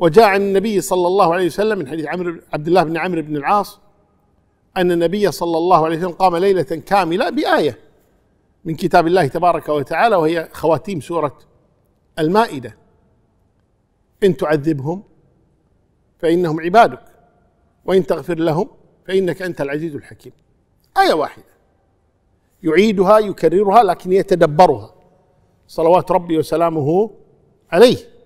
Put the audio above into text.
وجاء عن النبي صلى الله عليه وسلم من حديث عمرو عبد الله بن عمرو بن العاص أن النبي صلى الله عليه وسلم قام ليلة كاملة بآية من كتاب الله تبارك وتعالى وهي خواتيم سورة المائدة إن تعذبهم فإنهم عبادك وإن تغفر لهم فإنك أنت العزيز الحكيم آية واحدة يعيدها يكررها لكن يتدبرها صلوات ربي وسلامه عليه